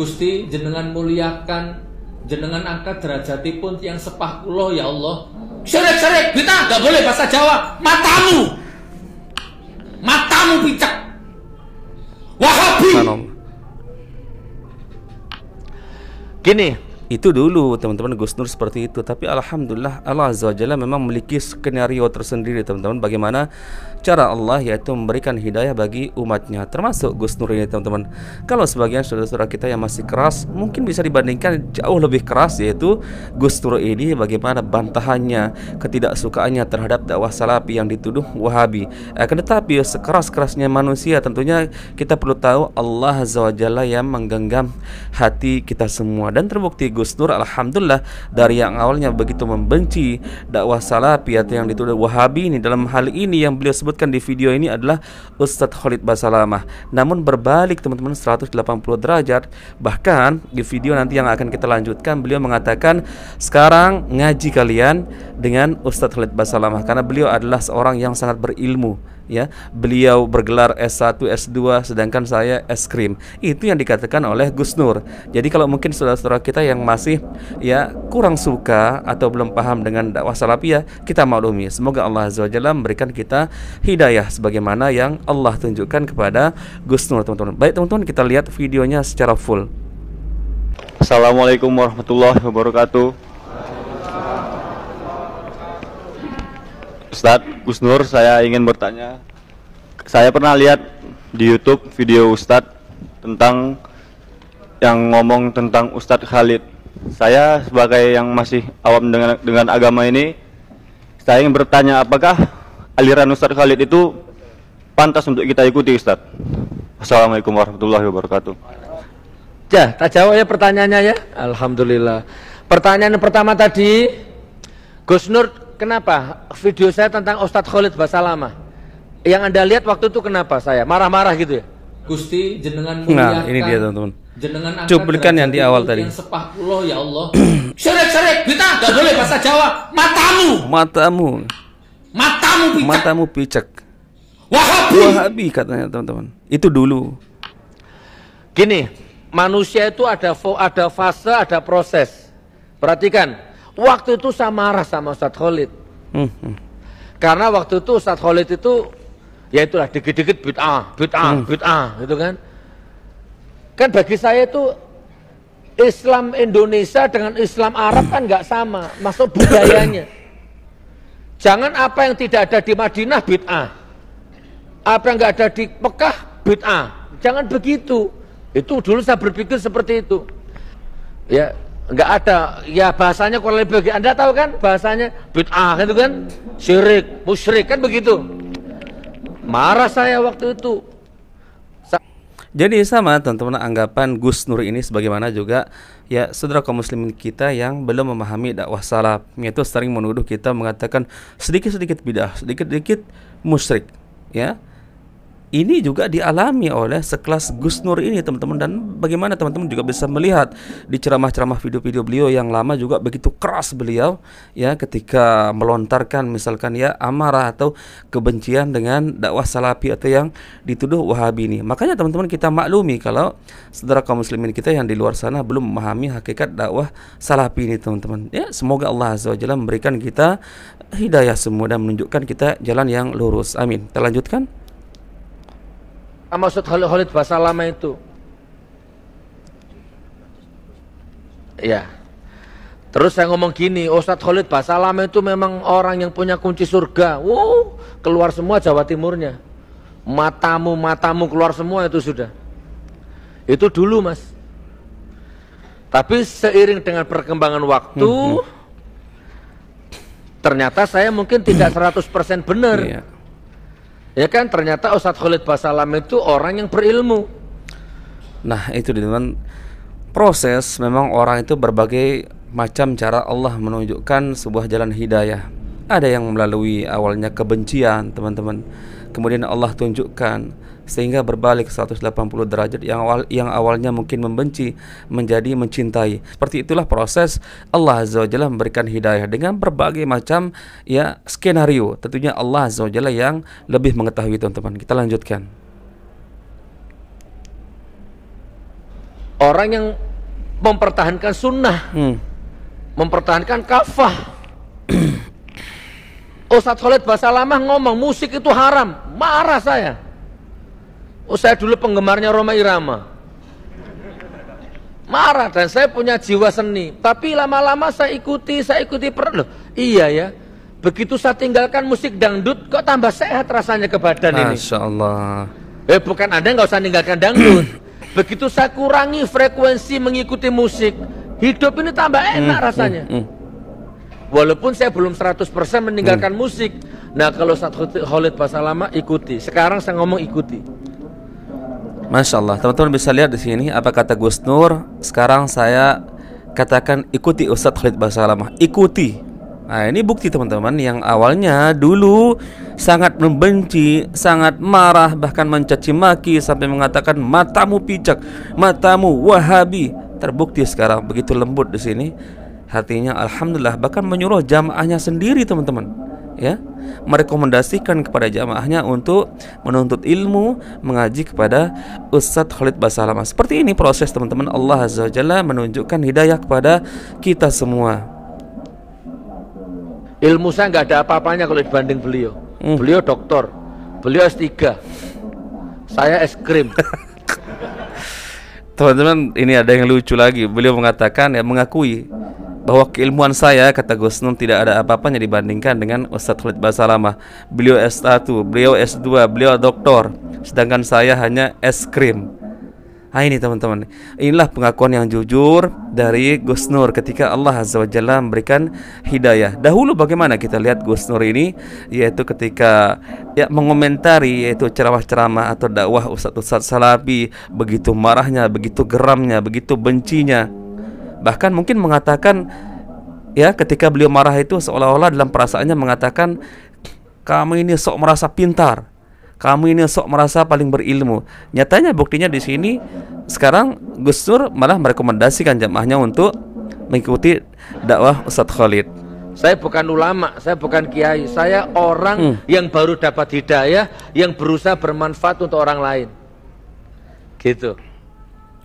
Gusti jenengan muliakan jenengan angkat derajatipun yang sepah kulo ya Allah seret seret kita nggak boleh bahasa Jawa matamu matamu picak wahabi gini itu dulu teman-teman Gus Nur seperti itu Tapi Alhamdulillah Allah Azza wa Jalla memang memiliki skenario tersendiri teman-teman Bagaimana cara Allah yaitu memberikan hidayah bagi umatnya Termasuk Gus Nur ini teman-teman Kalau sebagian saudara-saudara kita yang masih keras Mungkin bisa dibandingkan jauh lebih keras yaitu Gus Nur ini bagaimana bantahannya Ketidaksukaannya terhadap dakwah salafi yang dituduh wahabi Akan eh, tetapi sekeras-kerasnya manusia tentunya kita perlu tahu Allah Azza wa Jalla yang menggenggam hati kita semua Dan terbukti Gus Nur alhamdulillah dari yang awalnya begitu membenci dakwah salafiyah yang dituduh Wahabi ini dalam hal ini yang beliau sebutkan di video ini adalah Ustadz Khalid Basalamah. Namun berbalik teman-teman 180 derajat bahkan di video nanti yang akan kita lanjutkan beliau mengatakan sekarang ngaji kalian dengan Ustadz Khalid Basalamah karena beliau adalah seorang yang sangat berilmu ya. Beliau bergelar S1, S2 sedangkan saya es krim. Itu yang dikatakan oleh Gus Nur. Jadi kalau mungkin saudara-saudara kita yang masih ya kurang suka atau belum paham dengan dakwah salafiyah, kita maklumi. Semoga Allah Azza wa memberikan kita hidayah sebagaimana yang Allah tunjukkan kepada Gus Nur, teman-teman. Baik, teman-teman, kita lihat videonya secara full. Assalamualaikum warahmatullahi wabarakatuh. Ustadz Gus Nur, saya ingin bertanya. Saya pernah lihat di YouTube video Ustadz tentang yang ngomong tentang Ustadz Khalid. Saya sebagai yang masih awam dengan dengan agama ini, saya ingin bertanya apakah aliran Ustadz Khalid itu pantas untuk kita ikuti Ustadz? Assalamualaikum warahmatullahi wabarakatuh. Ya, tak jawab ya pertanyaannya ya. Alhamdulillah. Pertanyaan pertama tadi, Gus Nur Kenapa? Video saya tentang Ustadz Khalid lama Yang Anda lihat waktu itu kenapa saya? Marah-marah gitu ya? Gusti jenengan nah, muliakan. Nah, ini dia teman-teman. Jenengan cuplikan yang di awal tadi. Yang sepah ya Allah. seret seret kita gak boleh bahasa Jawa. Matamu. Matamu. Matamu picek. Matamu picek. Wahabi. Wahabi katanya teman-teman. Itu dulu. Gini, manusia itu ada ada fase, ada proses. Perhatikan, Waktu itu saya marah sama Ustadz Khalid. Hmm, hmm, Karena waktu itu Ustadz Khalid itu ya itulah dikit-dikit bid'ah, bid'ah, hmm. bid'ah gitu kan. Kan bagi saya itu Islam Indonesia dengan Islam Arab kan nggak sama, masuk budayanya. Jangan apa yang tidak ada di Madinah bid'ah. Apa yang nggak ada di Mekah bid'ah. Jangan begitu. Itu dulu saya berpikir seperti itu. Ya, enggak ada ya bahasanya kurang lebih bagi anda tahu kan bahasanya bid'ah itu kan syirik musyrik kan begitu marah saya waktu itu Sa jadi sama teman-teman anggapan Gus Nur ini sebagaimana juga ya saudara kaum muslimin kita yang belum memahami dakwah salaf itu sering menuduh kita mengatakan sedikit-sedikit bidah sedikit-sedikit musyrik ya ini juga dialami oleh sekelas Gus Nur ini teman-teman dan bagaimana teman-teman juga bisa melihat di ceramah-ceramah video-video beliau yang lama juga begitu keras beliau ya ketika melontarkan misalkan ya amarah atau kebencian dengan dakwah salafi atau yang dituduh Wahabi ini. Makanya teman-teman kita maklumi kalau saudara kaum muslimin kita yang di luar sana belum memahami hakikat dakwah salafi ini teman-teman. Ya semoga Allah azza wajalla memberikan kita hidayah semua dan menunjukkan kita jalan yang lurus. Amin. Kita lanjutkan. Ah, maksud Khalid bahasa lama itu. Ya. Terus saya ngomong gini, Ustadz Khalid bahasa lama itu memang orang yang punya kunci surga. Wow, keluar semua Jawa Timurnya. Matamu, matamu keluar semua itu sudah. Itu dulu mas. Tapi seiring dengan perkembangan waktu, mm hmm. ternyata saya mungkin tidak 100% benar. Iya Ya kan ternyata Ustadz Khalid Basalam itu orang yang berilmu. Nah, itu dengan proses memang orang itu berbagai macam cara Allah menunjukkan sebuah jalan hidayah. Ada yang melalui awalnya kebencian, teman-teman kemudian Allah tunjukkan sehingga berbalik 180 derajat yang awal yang awalnya mungkin membenci menjadi mencintai. Seperti itulah proses Allah Azza wa memberikan hidayah dengan berbagai macam ya skenario. Tentunya Allah Azza wa yang lebih mengetahui teman-teman. Kita lanjutkan. Orang yang mempertahankan sunnah, hmm. mempertahankan kafah, Ustadz Khalid lama ngomong musik itu haram, marah saya. Oh, saya dulu penggemarnya Roma Irama. Marah dan saya punya jiwa seni. Tapi lama-lama saya ikuti, saya ikuti per loh. Iya ya. Begitu saya tinggalkan musik dangdut, kok tambah sehat rasanya ke badan ini. Masya Allah. Eh bukan anda nggak usah tinggalkan dangdut. Begitu saya kurangi frekuensi mengikuti musik, hidup ini tambah enak hmm, hmm rasanya. Hmm, hmm. Walaupun saya belum 100% meninggalkan hmm. musik. Nah, kalau Ustaz Khalid bahasa lama ikuti. Sekarang saya ngomong ikuti. Masya Allah, teman-teman bisa lihat di sini apa kata Gus Nur. Sekarang saya katakan ikuti Ustadz Khalid lama. ikuti. Nah ini bukti teman-teman yang awalnya dulu sangat membenci, sangat marah, bahkan mencaci maki sampai mengatakan matamu pijak, matamu wahabi. Terbukti sekarang begitu lembut di sini hatinya alhamdulillah bahkan menyuruh jamaahnya sendiri teman-teman ya merekomendasikan kepada jamaahnya untuk menuntut ilmu mengaji kepada Ustadz Khalid Basalamah seperti ini proses teman-teman Allah Azza Jalla menunjukkan hidayah kepada kita semua ilmu saya nggak ada apa-apanya kalau dibanding beliau hmm. beliau doktor beliau S3 saya es krim teman-teman ini ada yang lucu lagi beliau mengatakan ya mengakui bahwa keilmuan saya kata Gus Nun tidak ada apa-apanya dibandingkan dengan Ustadz Khalid Basalamah. Beliau S1, beliau S2, beliau doktor, sedangkan saya hanya es krim. Nah ini teman-teman, inilah pengakuan yang jujur dari Gus Nur ketika Allah Azza wa Jalla memberikan hidayah. Dahulu bagaimana kita lihat Gus Nur ini yaitu ketika ya mengomentari yaitu ceramah-ceramah atau dakwah ustadz-ustadz salafi begitu marahnya, begitu geramnya, begitu bencinya bahkan mungkin mengatakan ya ketika beliau marah itu seolah-olah dalam perasaannya mengatakan kamu ini sok merasa pintar kamu ini sok merasa paling berilmu. Nyatanya buktinya di sini sekarang Gus Nur malah merekomendasikan jamaahnya untuk mengikuti dakwah Ustadz Khalid. Saya bukan ulama, saya bukan kiai, saya orang hmm. yang baru dapat hidayah, yang berusaha bermanfaat untuk orang lain. Gitu.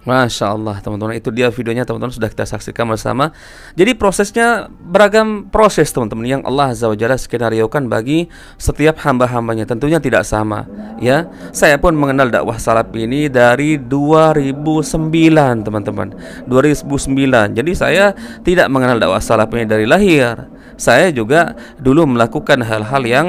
Masya Allah teman-teman itu dia videonya teman-teman sudah kita saksikan bersama Jadi prosesnya beragam proses teman-teman Yang Allah Azza wa Jalla skenariokan bagi setiap hamba-hambanya Tentunya tidak sama ya Saya pun mengenal dakwah salaf ini dari 2009 teman-teman 2009 Jadi saya tidak mengenal dakwah salaf ini dari lahir Saya juga dulu melakukan hal-hal yang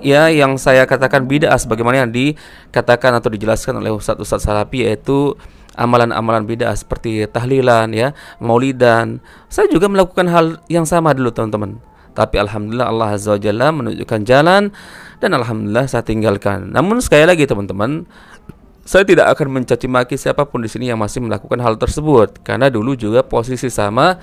ya yang saya katakan bid'ah sebagaimana yang dikatakan atau dijelaskan oleh Ustadz Ustadz Salafi yaitu amalan-amalan bid'ah seperti tahlilan ya, maulidan. Saya juga melakukan hal yang sama dulu teman-teman. Tapi alhamdulillah Allah Azza wa Jalla menunjukkan jalan dan alhamdulillah saya tinggalkan. Namun sekali lagi teman-teman, saya tidak akan mencaci maki siapapun di sini yang masih melakukan hal tersebut karena dulu juga posisi sama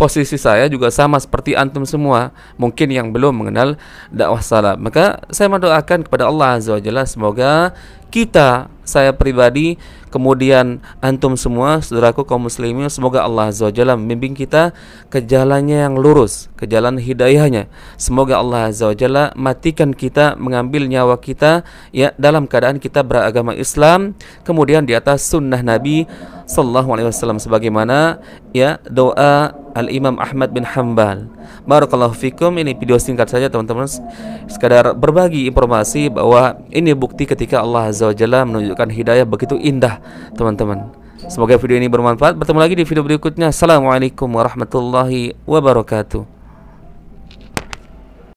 posisi saya juga sama seperti antum semua mungkin yang belum mengenal dakwah salam maka saya mendoakan kepada Allah azza jalla semoga kita saya pribadi kemudian antum semua saudaraku kaum muslimin semoga Allah azza wajalla membimbing kita ke jalannya yang lurus ke jalan hidayahnya semoga Allah azza wajalla matikan kita mengambil nyawa kita ya dalam keadaan kita beragama Islam kemudian di atas sunnah Nabi sallallahu alaihi wasallam sebagaimana ya doa Al Imam Ahmad bin Hambal. Barakallahu fikum ini video singkat saja teman-teman sekadar berbagi informasi bahwa ini bukti ketika Allah Azza wa Jalla menunjukkan hidayah begitu indah teman-teman. Semoga video ini bermanfaat. Bertemu lagi di video berikutnya. Assalamualaikum warahmatullahi wabarakatuh.